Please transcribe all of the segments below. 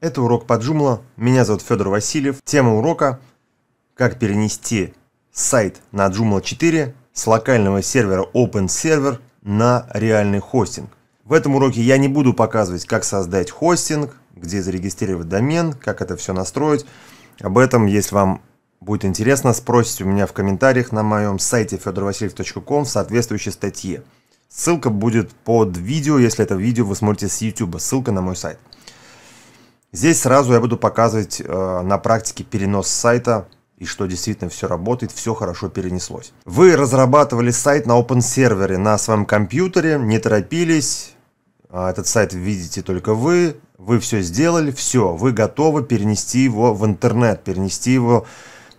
Это урок под Joomla. Меня зовут Федор Васильев. Тема урока – как перенести сайт на Joomla 4 с локального сервера Open Server на реальный хостинг. В этом уроке я не буду показывать, как создать хостинг, где зарегистрировать домен, как это все настроить. Об этом, если вам будет интересно, спросите у меня в комментариях на моем сайте fedorvasiliev.com в соответствующей статье. Ссылка будет под видео, если это видео вы смотрите с YouTube. Ссылка на мой сайт. Здесь сразу я буду показывать э, на практике перенос сайта и что действительно все работает, все хорошо перенеслось. Вы разрабатывали сайт на open сервере на своем компьютере, не торопились, а, этот сайт видите только вы, вы все сделали, все, вы готовы перенести его в интернет, перенести его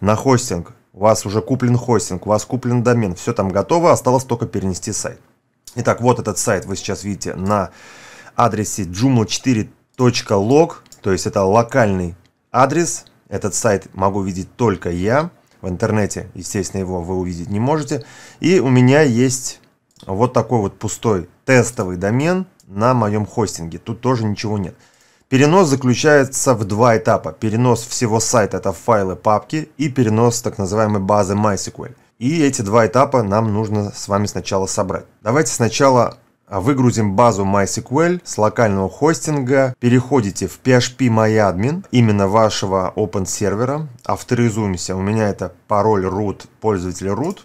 на хостинг. У вас уже куплен хостинг, у вас куплен домен, все там готово, осталось только перенести сайт. Итак, вот этот сайт вы сейчас видите на адресе joomla4.log, то есть это локальный адрес. Этот сайт могу видеть только я. В интернете, естественно, его вы увидеть не можете. И у меня есть вот такой вот пустой тестовый домен на моем хостинге. Тут тоже ничего нет. Перенос заключается в два этапа. Перенос всего сайта, это файлы, папки, и перенос так называемой базы MySQL. И эти два этапа нам нужно с вами сначала собрать. Давайте сначала а выгрузим базу MySQL с локального хостинга, переходите в PHP MyAdmin, именно вашего Open сервера, авторизуемся, у меня это пароль root, пользователь root,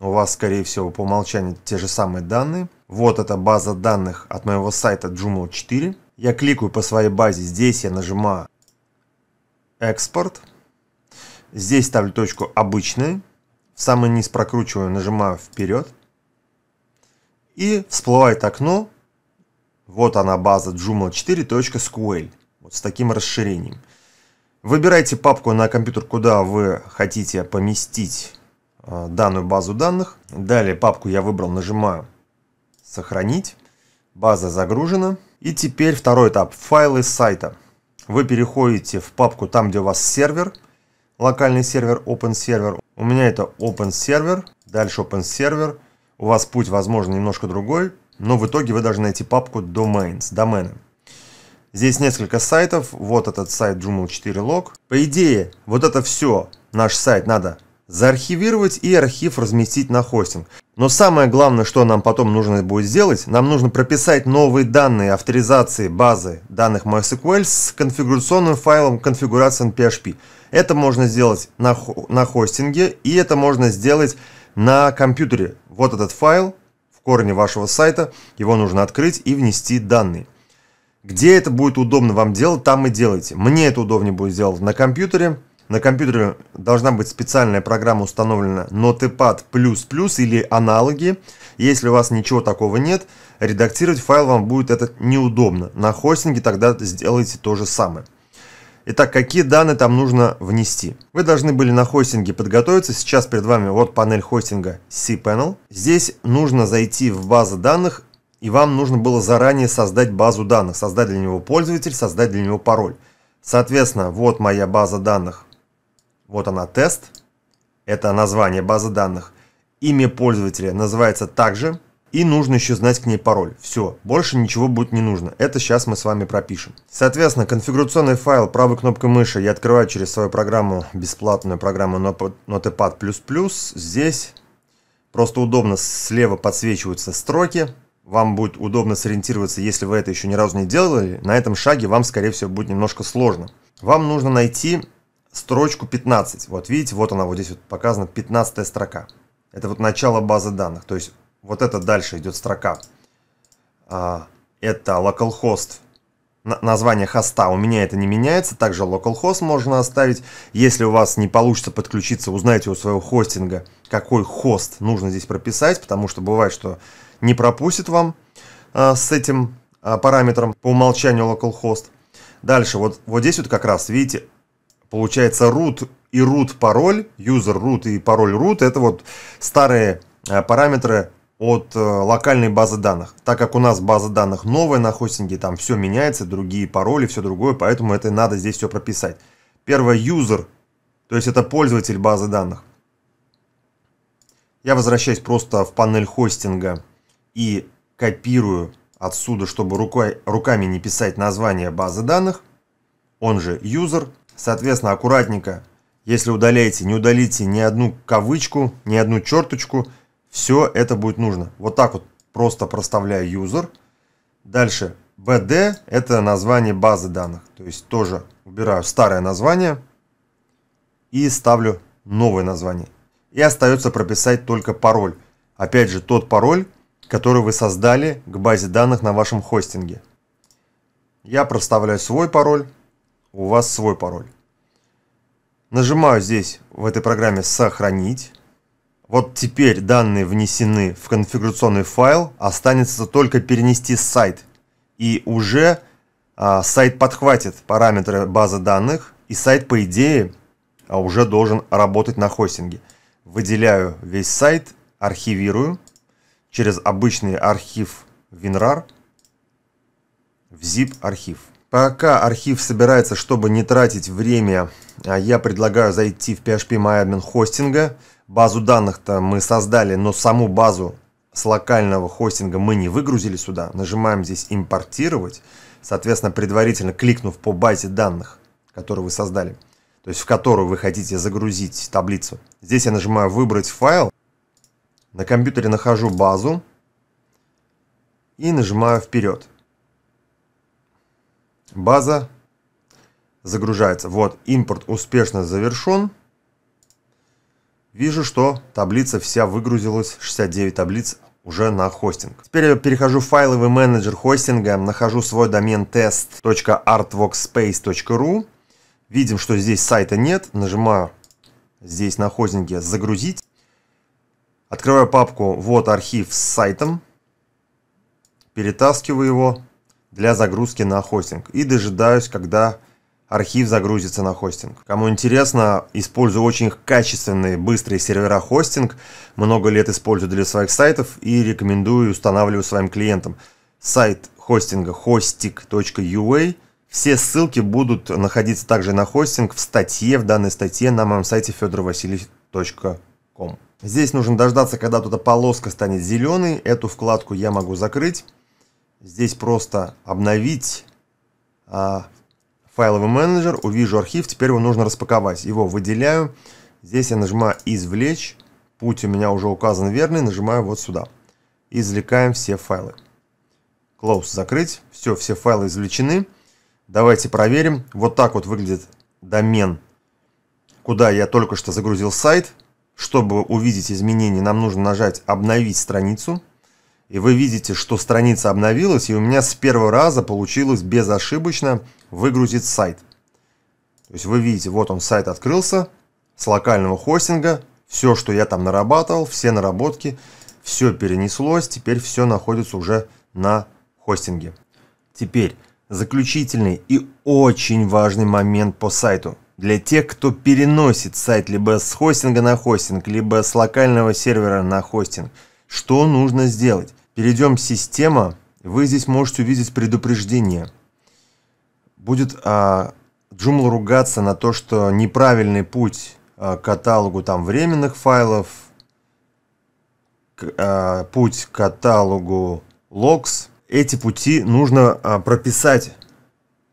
у вас, скорее всего, по умолчанию те же самые данные. Вот эта база данных от моего сайта Joomla 4. Я кликаю по своей базе, здесь я нажимаю «Экспорт», здесь ставлю точку «Обычные», в самый низ прокручиваю, нажимаю «Вперед», и всплывает окно. Вот она база Joomla 4.sql. Вот с таким расширением. Выбирайте папку на компьютер, куда вы хотите поместить а, данную базу данных. Далее папку я выбрал, нажимаю «Сохранить». База загружена. И теперь второй этап – файлы сайта. Вы переходите в папку там, где у вас сервер, локальный сервер, Open Server. У меня это Open Server, дальше Open Server – у вас путь, возможно, немножко другой, но в итоге вы должны найти папку domains, домены. Здесь несколько сайтов, вот этот сайт Joomla 4 log. По идее, вот это все, наш сайт надо заархивировать и архив разместить на хостинг. Но самое главное, что нам потом нужно будет сделать, нам нужно прописать новые данные авторизации базы данных MySQL с конфигурационным файлом конфигурации PHP. Это можно сделать на, на хостинге и это можно сделать на компьютере вот этот файл в корне вашего сайта, его нужно открыть и внести данные. Где это будет удобно вам делать, там и делайте. Мне это удобнее будет сделать на компьютере. На компьютере должна быть специальная программа установлена Notepad++ или аналоги. Если у вас ничего такого нет, редактировать файл вам будет это неудобно. На хостинге тогда сделайте то же самое. Итак, какие данные там нужно внести? Вы должны были на хостинге подготовиться. Сейчас перед вами вот панель хостинга cPanel. Здесь нужно зайти в базы данных и вам нужно было заранее создать базу данных, создать для него пользователь, создать для него пароль. Соответственно, вот моя база данных, вот она тест, это название базы данных, имя пользователя называется также и нужно еще знать к ней пароль. Все, больше ничего будет не нужно. Это сейчас мы с вами пропишем. Соответственно, конфигурационный файл правой кнопкой мыши я открываю через свою программу, бесплатную программу Notepad++. Здесь просто удобно слева подсвечиваются строки. Вам будет удобно сориентироваться, если вы это еще ни разу не делали. На этом шаге вам, скорее всего, будет немножко сложно. Вам нужно найти строчку 15. Вот видите, вот она вот здесь вот показана, 15 строка. Это вот начало базы данных. То есть вот это дальше идет строка. А, это localhost, название хоста. У меня это не меняется. Также localhost можно оставить. Если у вас не получится подключиться, узнайте у своего хостинга, какой хост нужно здесь прописать, потому что бывает, что не пропустит вам а, с этим а, параметром по умолчанию localhost. Дальше, вот, вот здесь вот как раз, видите, получается root и root пароль, user root и пароль root, это вот старые параметры от э, локальной базы данных. Так как у нас база данных новая на хостинге, там все меняется, другие пароли, все другое, поэтому это надо здесь все прописать. Первое, user, то есть это пользователь базы данных. Я возвращаюсь просто в панель хостинга и копирую отсюда, чтобы рукой, руками не писать название базы данных, он же user. Соответственно, аккуратненько, если удаляете, не удалите ни одну кавычку, ни одну черточку – все это будет нужно. Вот так вот просто проставляю user. Дальше BD – это название базы данных. То есть тоже убираю старое название и ставлю новое название. И остается прописать только пароль. Опять же, тот пароль, который вы создали к базе данных на вашем хостинге. Я проставляю свой пароль, у вас свой пароль. Нажимаю здесь в этой программе «Сохранить». Вот теперь данные внесены в конфигурационный файл, останется только перенести сайт. И уже а, сайт подхватит параметры базы данных, и сайт, по идее, а уже должен работать на хостинге. Выделяю весь сайт, архивирую через обычный архив WinRAR в zip архив. Пока архив собирается, чтобы не тратить время, а, я предлагаю зайти в PHP MyAdmin хостинга. Базу данных-то мы создали, но саму базу с локального хостинга мы не выгрузили сюда. Нажимаем здесь «Импортировать», соответственно, предварительно кликнув по базе данных, которую вы создали, то есть в которую вы хотите загрузить таблицу. Здесь я нажимаю «Выбрать файл», на компьютере нахожу базу и нажимаю «Вперед». База загружается. Вот, импорт успешно завершен. Вижу, что таблица вся выгрузилась, 69 таблиц уже на хостинг. Теперь я перехожу в файловый менеджер хостинга, нахожу свой домен test.artvoxspace.ru. Видим, что здесь сайта нет. Нажимаю здесь на хостинге «Загрузить». Открываю папку «Вот архив с сайтом». Перетаскиваю его для загрузки на хостинг и дожидаюсь, когда архив загрузится на хостинг. Кому интересно, использую очень качественные, быстрые сервера хостинг, много лет использую для своих сайтов и рекомендую и устанавливаю своим клиентам. Сайт хостинга hostic.ua. А. Все ссылки будут находиться также на хостинг в статье, в данной статье на моем сайте fedorvasiliев.com. Здесь нужно дождаться, когда тут полоска станет зеленой, эту вкладку я могу закрыть. Здесь просто обновить а, файловый менеджер, увижу архив, теперь его нужно распаковать. Его выделяю, здесь я нажимаю «Извлечь», путь у меня уже указан верный, нажимаю вот сюда. Извлекаем все файлы. Close закрыть, все, все файлы извлечены. Давайте проверим. Вот так вот выглядит домен, куда я только что загрузил сайт. Чтобы увидеть изменения, нам нужно нажать «Обновить страницу». И вы видите, что страница обновилась, и у меня с первого раза получилось безошибочно выгрузить сайт. То есть вы видите, вот он сайт открылся с локального хостинга, все, что я там нарабатывал, все наработки, все перенеслось, теперь все находится уже на хостинге. Теперь заключительный и очень важный момент по сайту. Для тех, кто переносит сайт либо с хостинга на хостинг, либо с локального сервера на хостинг, что нужно сделать? перейдем «Система», вы здесь можете увидеть предупреждение. Будет а, Joomla ругаться на то, что неправильный путь а, к каталогу там временных файлов, к, а, путь к каталогу logs. Эти пути нужно а, прописать.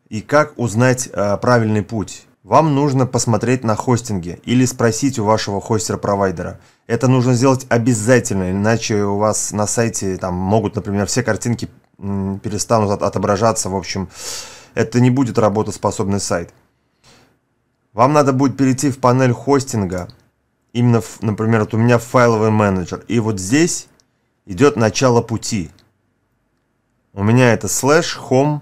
И как узнать а, правильный путь? Вам нужно посмотреть на хостинге или спросить у вашего хостер-провайдера. Это нужно сделать обязательно, иначе у вас на сайте там могут, например, все картинки перестанут от отображаться. В общем, это не будет работоспособный сайт. Вам надо будет перейти в панель хостинга, именно, в, например, вот у меня файловый менеджер, и вот здесь идет начало пути. У меня это slash home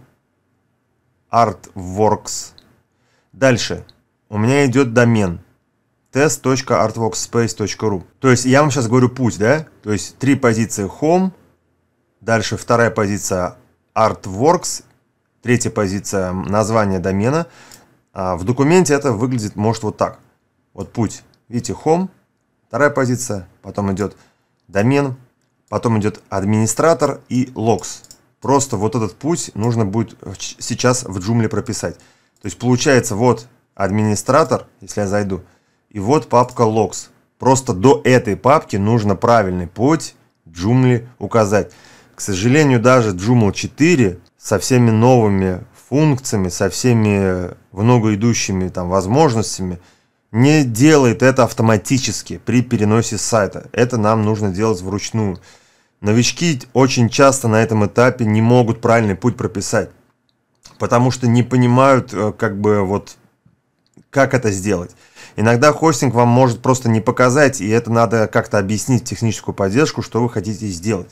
artworks Дальше. У меня идет домен test.artworkspace.ru. То есть я вам сейчас говорю путь, да? То есть три позиции home, дальше вторая позиция artworks, третья позиция название домена. А в документе это выглядит, может, вот так. Вот путь. Видите, home, вторая позиция, потом идет домен, потом идет администратор и logs. Просто вот этот путь нужно будет сейчас в джумле прописать. То есть получается, вот администратор, если я зайду, и вот папка logs. Просто до этой папки нужно правильный путь Joomla указать. К сожалению, даже Joomla 4 со всеми новыми функциями, со всеми э, многоидущими там возможностями не делает это автоматически при переносе сайта. Это нам нужно делать вручную. Новички очень часто на этом этапе не могут правильный путь прописать потому что не понимают, э, как бы вот, как это сделать. Иногда хостинг вам может просто не показать, и это надо как-то объяснить в техническую поддержку, что вы хотите сделать.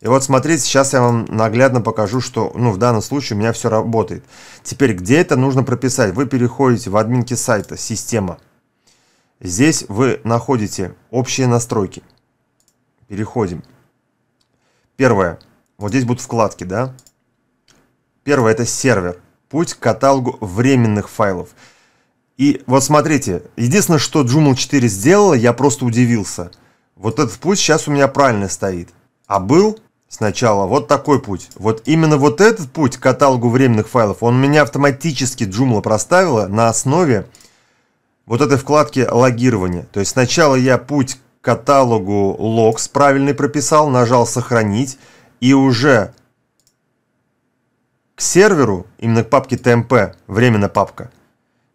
И вот смотрите, сейчас я вам наглядно покажу, что ну, в данном случае у меня все работает. Теперь, где это нужно прописать? Вы переходите в админки сайта «Система». Здесь вы находите общие настройки. Переходим. Первое. Вот здесь будут вкладки, да? Первое – это сервер. Путь к каталогу временных файлов. И вот смотрите, единственное, что Joomla 4 сделала, я просто удивился. Вот этот путь сейчас у меня правильно стоит. А был сначала вот такой путь. Вот именно вот этот путь к каталогу временных файлов, он меня автоматически Joomla проставила на основе вот этой вкладки логирования. То есть сначала я путь к каталогу logs правильный прописал, нажал сохранить и уже к серверу, именно к папке TMP, временная папка,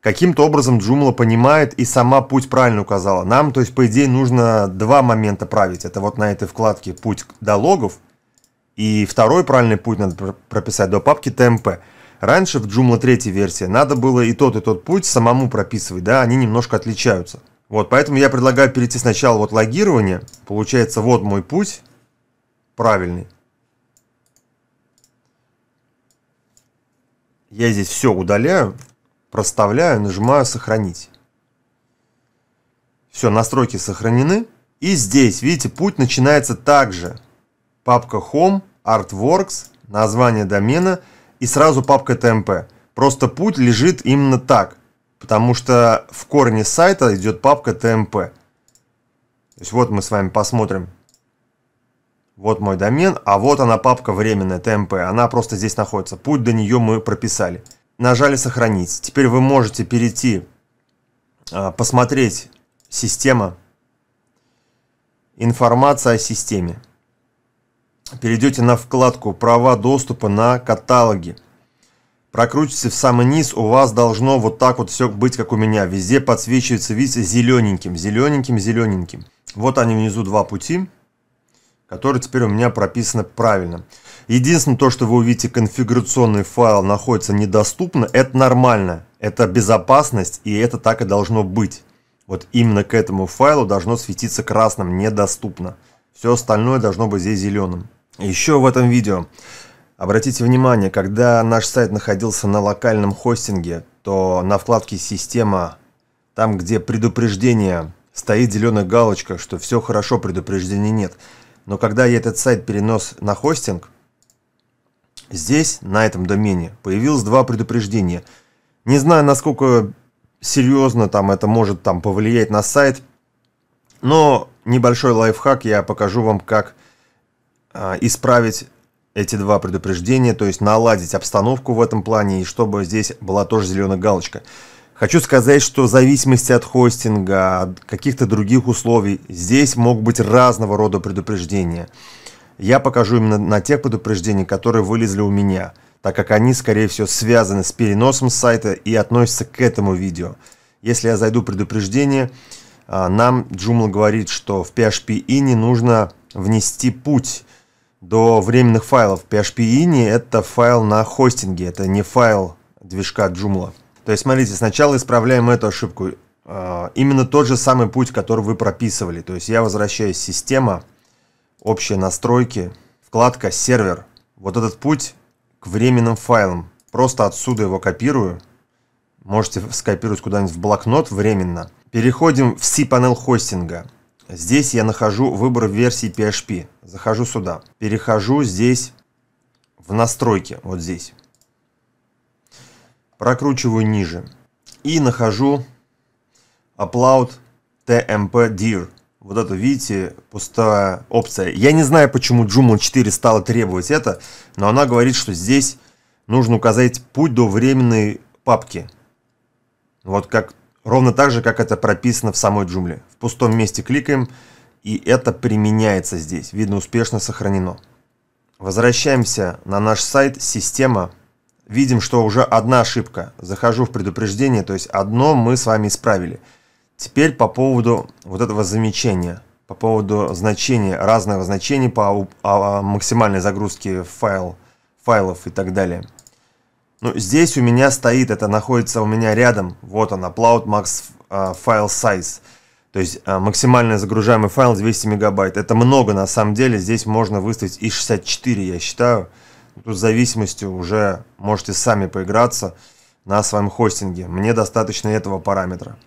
каким-то образом Joomla понимает и сама путь правильно указала. Нам, то есть, по идее, нужно два момента править. Это вот на этой вкладке путь до логов, и второй правильный путь надо прописать до папки TMP. Раньше в Joomla 3 версии надо было и тот, и тот путь самому прописывать, да, они немножко отличаются. Вот, поэтому я предлагаю перейти сначала вот логирование. Получается, вот мой путь правильный. я здесь все удаляю, проставляю, нажимаю «Сохранить». Все, настройки сохранены. И здесь, видите, путь начинается также. Папка Home, Artworks, название домена и сразу папка TMP. Просто путь лежит именно так, потому что в корне сайта идет папка TMP. То есть вот мы с вами посмотрим вот мой домен, а вот она папка временная ТМП, она просто здесь находится. Путь до нее мы прописали. Нажали сохранить. Теперь вы можете перейти, а, посмотреть система, информация о системе. Перейдете на вкладку «Права доступа» на каталоги. Прокрутите в самый низ, у вас должно вот так вот все быть, как у меня. Везде подсвечивается, видите, зелененьким, зелененьким, зелененьким. Вот они внизу два пути которое теперь у меня прописано правильно. Единственное, то, что вы увидите, конфигурационный файл находится недоступно, это нормально, это безопасность, и это так и должно быть. Вот именно к этому файлу должно светиться красным, недоступно. Все остальное должно быть здесь зеленым. Еще в этом видео Обратите внимание, когда наш сайт находился на локальном хостинге, то на вкладке «Система», там, где предупреждение, стоит зеленая галочка, что все хорошо, предупреждений нет. Но когда я этот сайт перенос на хостинг, здесь, на этом домене, появилось два предупреждения. Не знаю, насколько серьезно там это может там повлиять на сайт, но небольшой лайфхак я покажу вам, как э, исправить эти два предупреждения, то есть наладить обстановку в этом плане, и чтобы здесь была тоже зеленая галочка – Хочу сказать, что в зависимости от хостинга, от каких-то других условий, здесь могут быть разного рода предупреждения. Я покажу именно на тех предупреждениях, которые вылезли у меня, так как они, скорее всего, связаны с переносом сайта и относятся к этому видео. Если я зайду предупреждение, а, нам Joomla говорит, что в PHP ini нужно внести путь до временных файлов. PHP ini это файл на хостинге, это не файл движка Joomla. То есть, смотрите, сначала исправляем эту ошибку. А, именно тот же самый путь, который вы прописывали. То есть я возвращаюсь система, общие настройки, вкладка сервер. Вот этот путь к временным файлам. Просто отсюда его копирую. Можете скопировать куда-нибудь в блокнот временно. Переходим в c cPanel хостинга. Здесь я нахожу выбор версии PHP. Захожу сюда. Перехожу здесь в настройки, вот здесь. Прокручиваю ниже. И нахожу Upload TMP Dir. Вот это, видите, пустая опция. Я не знаю, почему Joomla 4 стала требовать это, но она говорит, что здесь нужно указать путь до временной папки. Вот как ровно так же, как это прописано в самой Joomla. В пустом месте кликаем, и это применяется здесь. Видно, успешно сохранено. Возвращаемся на наш сайт «Система» Видим, что уже одна ошибка. Захожу в предупреждение, то есть одно мы с вами исправили. Теперь по поводу вот этого замечания, по поводу значения, разного значения по а, а, максимальной загрузке файл, файлов и так далее. Ну, здесь у меня стоит, это находится у меня рядом, вот он, upload max file а, size. То есть максимально загружаемый файл 200 мегабайт. Это много на самом деле, здесь можно выставить и 64, я считаю. Тут с зависимостью уже можете сами поиграться на своем хостинге. Мне достаточно этого параметра.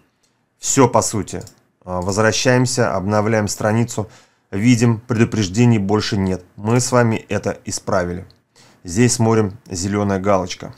Все по сути. А, возвращаемся, обновляем страницу. Видим, предупреждений больше нет. Мы с вами это исправили. Здесь смотрим зеленая галочка.